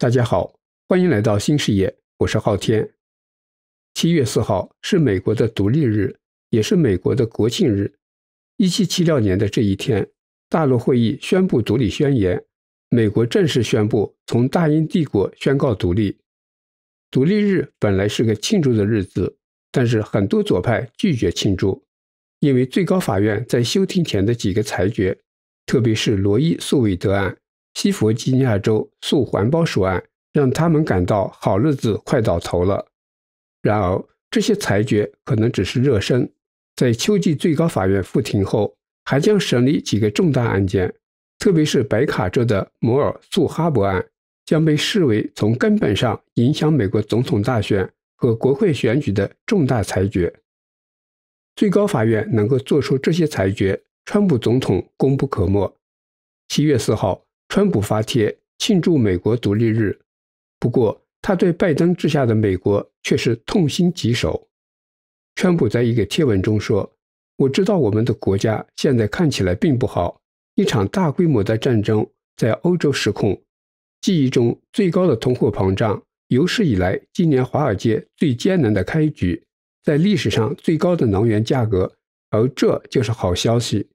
大家好，欢迎来到新视野，我是昊天。七月四号是美国的独立日，也是美国的国庆日。一七七六年的这一天，大陆会议宣布独立宣言，美国正式宣布从大英帝国宣告独立。独立日本来是个庆祝的日子，但是很多左派拒绝庆祝，因为最高法院在休庭前的几个裁决，特别是罗伊诉韦德案。西弗吉尼亚州诉环保署案让他们感到好日子快到头了。然而，这些裁决可能只是热身，在秋季最高法院复庭后，还将审理几个重大案件，特别是白卡州的摩尔诉哈伯案，将被视为从根本上影响美国总统大选和国会选举的重大裁决。最高法院能够做出这些裁决，川普总统功不可没。七月四号。川普发帖庆祝美国独立日，不过他对拜登之下的美国却是痛心疾首。川普在一个贴文中说：“我知道我们的国家现在看起来并不好，一场大规模的战争在欧洲失控，记忆中最高的通货膨胀，有史以来今年华尔街最艰难的开局，在历史上最高的能源价格，而这就是好消息。”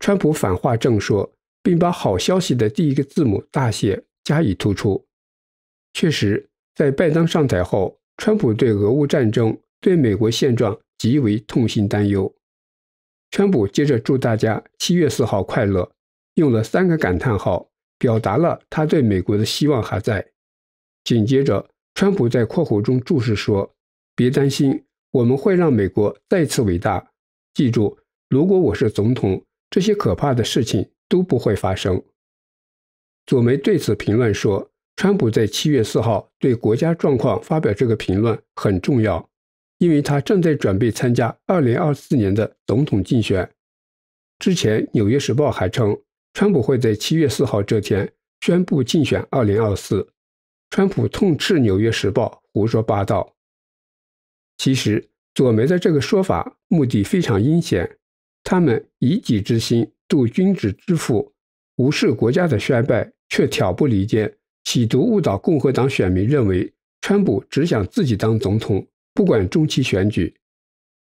川普反话正说。并把好消息的第一个字母大写加以突出。确实，在拜登上台后，川普对俄乌战争、对美国现状极为痛心担忧。川普接着祝大家七月四号快乐，用了三个感叹号，表达了他对美国的希望还在。紧接着，川普在括弧中注释说：“别担心，我们会让美国再次伟大。记住，如果我是总统，这些可怕的事情。”都不会发生。左媒对此评论说：“川普在七月四号对国家状况发表这个评论很重要，因为他正在准备参加二零二四年的总统竞选。”之前，《纽约时报》还称川普会在七月四号这天宣布竞选二零二四。川普痛斥《纽约时报》胡说八道。其实，左媒的这个说法目的非常阴险。他们以己之心度君子之腹，无视国家的衰败，却挑拨离间，企图误导共和党选民，认为川普只想自己当总统，不管中期选举。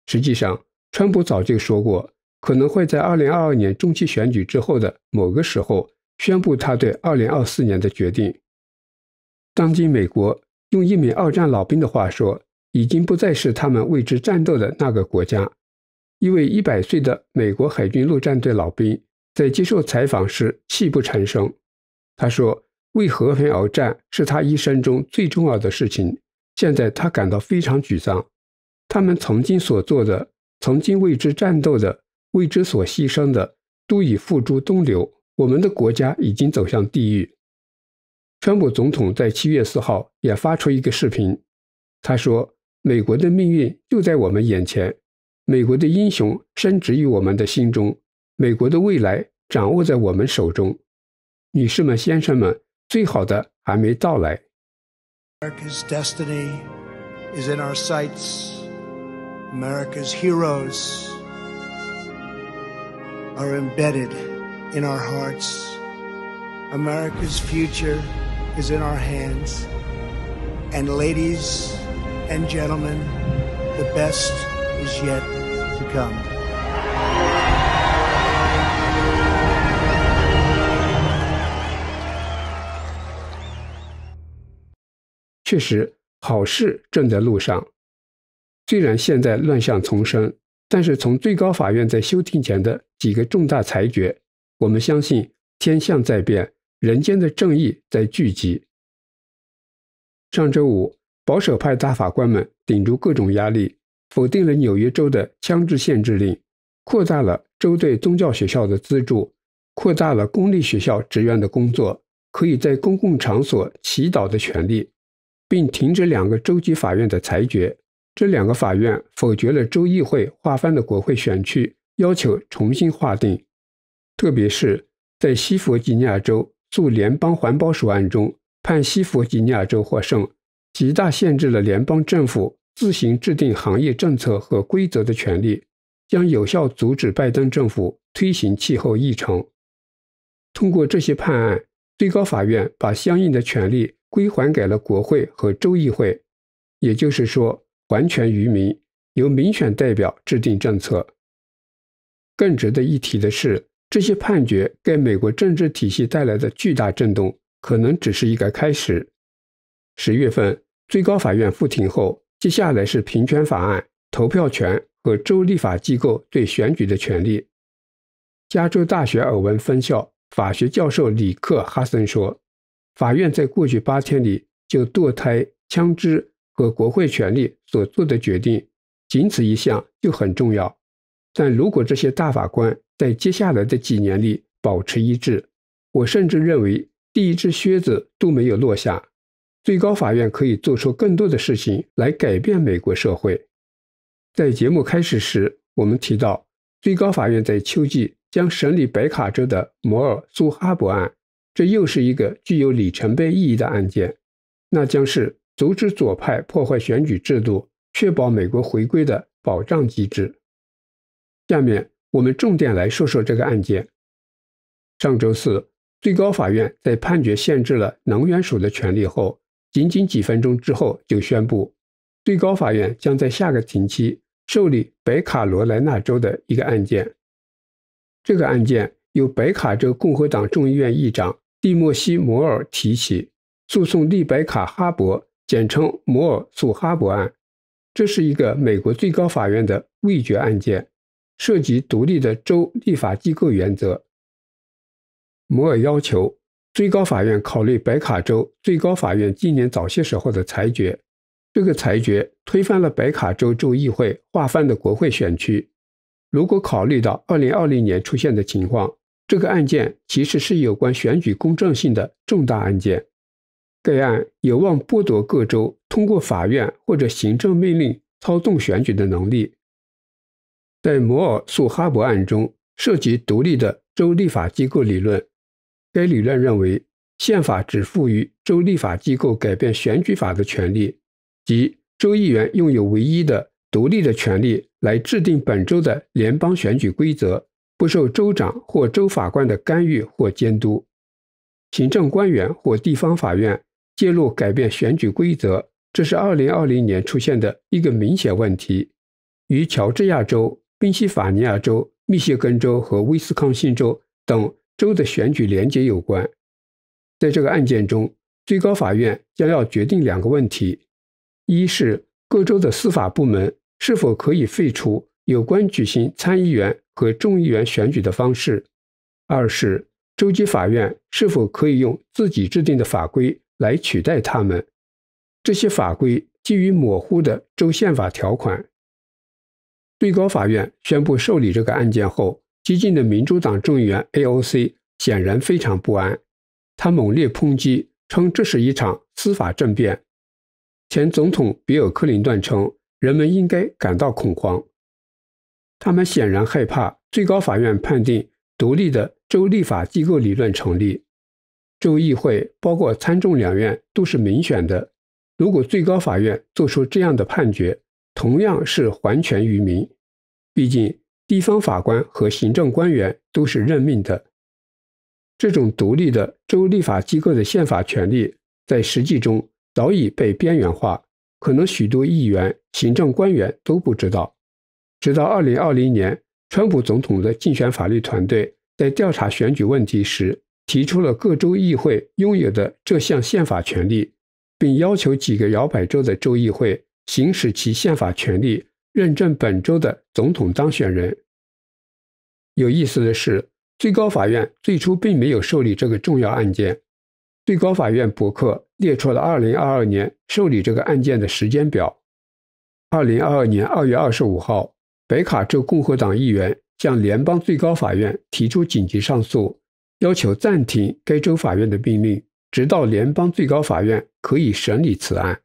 实际上，川普早就说过，可能会在二零二二年中期选举之后的某个时候宣布他对二零二四年的决定。当今美国，用一名二战老兵的话说，已经不再是他们为之战斗的那个国家。一位一百岁的美国海军陆战队老兵在接受采访时泣不成声。他说：“为和平而战是他一生中最重要的事情。现在他感到非常沮丧。他们曾经所做的，曾经为之战斗的，为之所牺牲的，都已付诸东流。我们的国家已经走向地狱。”川普总统在七月四号也发出一个视频。他说：“美国的命运就在我们眼前。”美国的英雄深植于我们的心中，美国的未来掌握在我们手中。女士们、先生们，最好的还没到来。America's destiny is in our sights. America's heroes are embedded in our hearts. America's future is in our hands. And, ladies and gentlemen, the best is yet. 确实，好事正在路上。虽然现在乱象丛生，但是从最高法院在休庭前的几个重大裁决，我们相信天象在变，人间的正义在聚集。上周五，保守派大法官们顶住各种压力。否定了纽约州的枪支限制令，扩大了州对宗教学校的资助，扩大了公立学校职员的工作可以在公共场所祈祷的权利，并停止两个州级法院的裁决。这两个法院否决了州议会划分的国会选区，要求重新划定。特别是在西弗吉尼亚州诉联邦环保署案中，判西弗吉尼亚州获胜，极大限制了联邦政府。自行制定行业政策和规则的权利，将有效阻止拜登政府推行气候议程。通过这些判案，最高法院把相应的权利归还给了国会和州议会，也就是说，还权于民，由民选代表制定政策。更值得一提的是，这些判决给美国政治体系带来的巨大震动，可能只是一个开始。十月份，最高法院复庭后。接下来是平权法案投票权和州立法机构对选举的权利。加州大学尔文分校法学教授里克·哈森说：“法院在过去八天里就堕胎、枪支和国会权利所做的决定，仅此一项就很重要。但如果这些大法官在接下来的几年里保持一致，我甚至认为第一只靴子都没有落下。”最高法院可以做出更多的事情来改变美国社会。在节目开始时，我们提到最高法院在秋季将审理北卡州的摩尔苏哈伯案，这又是一个具有里程碑意义的案件。那将是阻止左派破坏选举制度、确保美国回归的保障机制。下面我们重点来说说这个案件。上周四，最高法院在判决限制了能源署的权利后。仅仅几分钟之后，就宣布，最高法院将在下个庭期受理北卡罗来纳州的一个案件。这个案件由北卡州共和党众议院议长蒂莫西·摩尔提起，诉讼利北卡哈伯，简称“摩尔诉哈伯案”。这是一个美国最高法院的未决案件，涉及独立的州立法机构原则。摩尔要求。最高法院考虑白卡州最高法院今年早些时候的裁决，这个裁决推翻了白卡州州议会划分的国会选区。如果考虑到2020年出现的情况，这个案件其实是有关选举公正性的重大案件。该案有望剥夺各州通过法院或者行政命令操纵选举的能力。在摩尔诉哈伯案中，涉及独立的州立法机构理论。该理论认为，宪法只赋予州立法机构改变选举法的权利，即州议员拥有唯一的、独立的权利来制定本州的联邦选举规则，不受州长或州法官的干预或监督。行政官员或地方法院介入改变选举规则，这是2020年出现的一个明显问题。与乔治亚州、宾夕法尼亚州、密歇根州和威斯康星州等。州的选举廉洁有关，在这个案件中，最高法院将要决定两个问题：一是各州的司法部门是否可以废除有关举行参议员和众议员选举的方式；二是州级法院是否可以用自己制定的法规来取代他们。这些法规基于模糊的州宪法条款。最高法院宣布受理这个案件后。激进的民主党众议员 AOC 显然非常不安，他猛烈抨击称这是一场司法政变。前总统比尔·克林顿称，人们应该感到恐慌，他们显然害怕最高法院判定独立的州立法机构理论成立。州议会包括参众两院都是民选的，如果最高法院做出这样的判决，同样是还权于民，毕竟。地方法官和行政官员都是任命的。这种独立的州立法机构的宪法权利，在实际中早已被边缘化，可能许多议员、行政官员都不知道。直到二零二零年，川普总统的竞选法律团队在调查选举问题时，提出了各州议会拥有的这项宪法权利，并要求几个摇摆州的州议会行使其宪法权利。认证本周的总统当选人。有意思的是，最高法院最初并没有受理这个重要案件。最高法院博客列出了2022年受理这个案件的时间表。2022年2月25号，北卡州共和党议员向联邦最高法院提出紧急上诉，要求暂停该州法院的命令，直到联邦最高法院可以审理此案。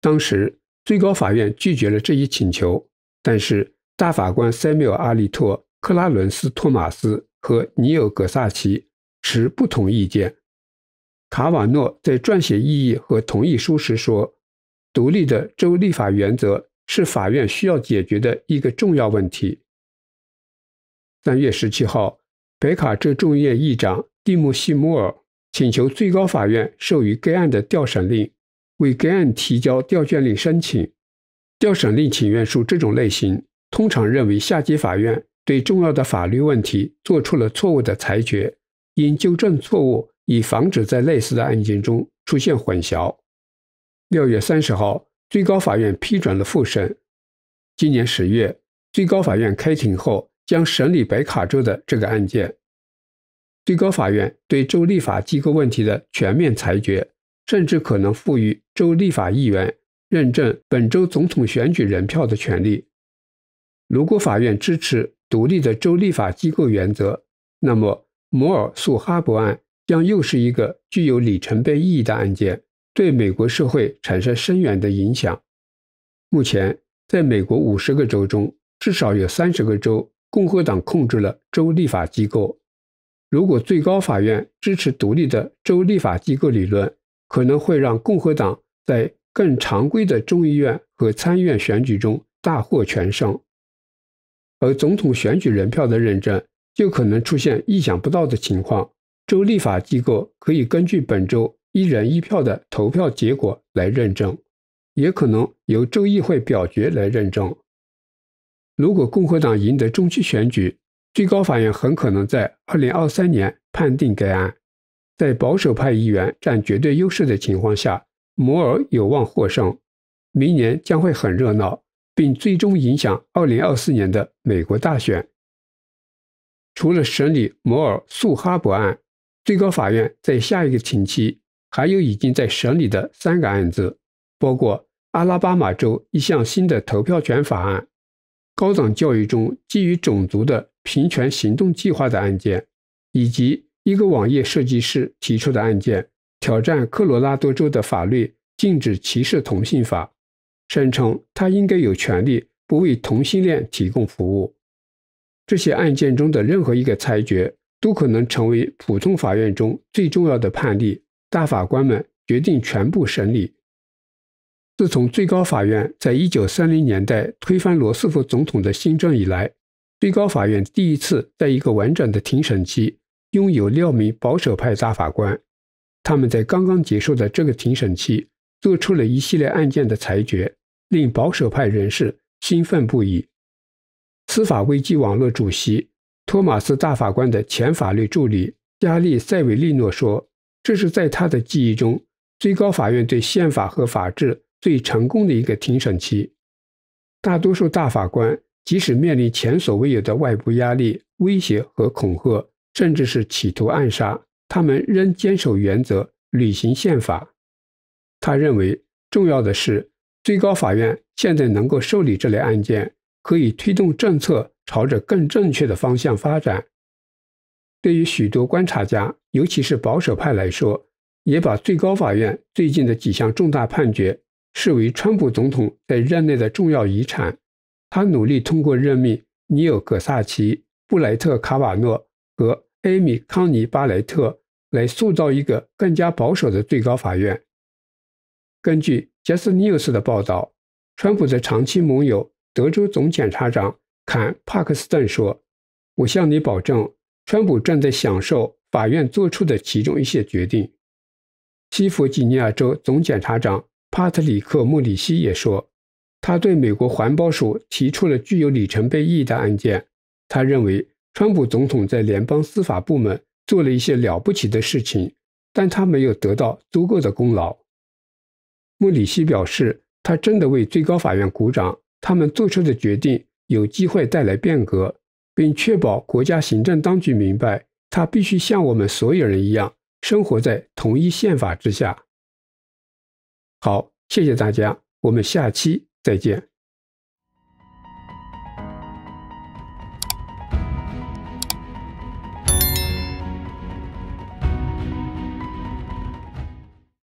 当时。最高法院拒绝了这一请求，但是大法官塞缪尔·阿利托、克拉伦斯·托马斯和尼尔·格萨奇持不同意见。卡瓦诺在撰写异议和同意书时说：“独立的州立法原则是法院需要解决的一个重要问题。”三月十七号，北卡州众议院议长蒂姆·西摩尔请求最高法院授予该案的调审令。为该案提交调卷令申请、调审令请愿书这种类型，通常认为下级法院对重要的法律问题做出了错误的裁决，应纠正错误，以防止在类似的案件中出现混淆。六月三十号，最高法院批准了复审。今年十月，最高法院开庭后将审理北卡州的这个案件。最高法院对州立法机构问题的全面裁决。甚至可能赋予州立法议员认证本州总统选举人票的权利。如果法院支持独立的州立法机构原则，那么摩尔诉哈伯案将又是一个具有里程碑意义的案件，对美国社会产生深远的影响。目前，在美国五十个州中，至少有三十个州共和党控制了州立法机构。如果最高法院支持独立的州立法机构理论，可能会让共和党在更常规的众议院和参议院选举中大获全胜，而总统选举人票的认证就可能出现意想不到的情况。州立法机构可以根据本州一人一票的投票结果来认证，也可能由州议会表决来认证。如果共和党赢得中期选举，最高法院很可能在二零二三年判定该案。在保守派议员占绝对优势的情况下，摩尔有望获胜。明年将会很热闹，并最终影响2024年的美国大选。除了审理摩尔诉哈伯案，最高法院在下一个星期还有已经在审理的三个案子，包括阿拉巴马州一项新的投票权法案、高等教育中基于种族的平权行动计划的案件，以及。一个网页设计师提出的案件挑战科罗拉多州的法律，禁止歧视同性法，声称他应该有权利不为同性恋提供服务。这些案件中的任何一个裁决都可能成为普通法院中最重要的判例。大法官们决定全部审理。自从最高法院在一九三零年代推翻罗斯福总统的新政以来，最高法院第一次在一个完整的庭审期。拥有六名保守派大法官，他们在刚刚结束的这个庭审期做出了一系列案件的裁决，令保守派人士兴奋不已。司法危机网络主席托马斯大法官的前法律助理加利·塞维利诺说：“这是在他的记忆中，最高法院对宪法和法治最成功的一个庭审期。大多数大法官即使面临前所未有的外部压力、威胁和恐吓。”甚至是企图暗杀，他们仍坚守原则，履行宪法。他认为，重要的是最高法院现在能够受理这类案件，可以推动政策朝着更正确的方向发展。对于许多观察家，尤其是保守派来说，也把最高法院最近的几项重大判决视为川普总统在任内的重要遗产。他努力通过任命尼尔·格萨奇、布莱特·卡瓦诺。和艾米·康尼·巴雷特来塑造一个更加保守的最高法院。根据杰斯尼尔斯的报道，川普的长期盟友、德州总检察长坎帕克斯顿说：“我向你保证，川普正在享受法院做出的其中一些决定。”西弗吉尼亚州总检察长帕特里克·穆里西也说，他对美国环保署提出了具有里程碑意义的案件。他认为。川普总统在联邦司法部门做了一些了不起的事情，但他没有得到足够的功劳。莫里希表示，他真的为最高法院鼓掌，他们做出的决定有机会带来变革，并确保国家行政当局明白，他必须像我们所有人一样，生活在同一宪法之下。好，谢谢大家，我们下期再见。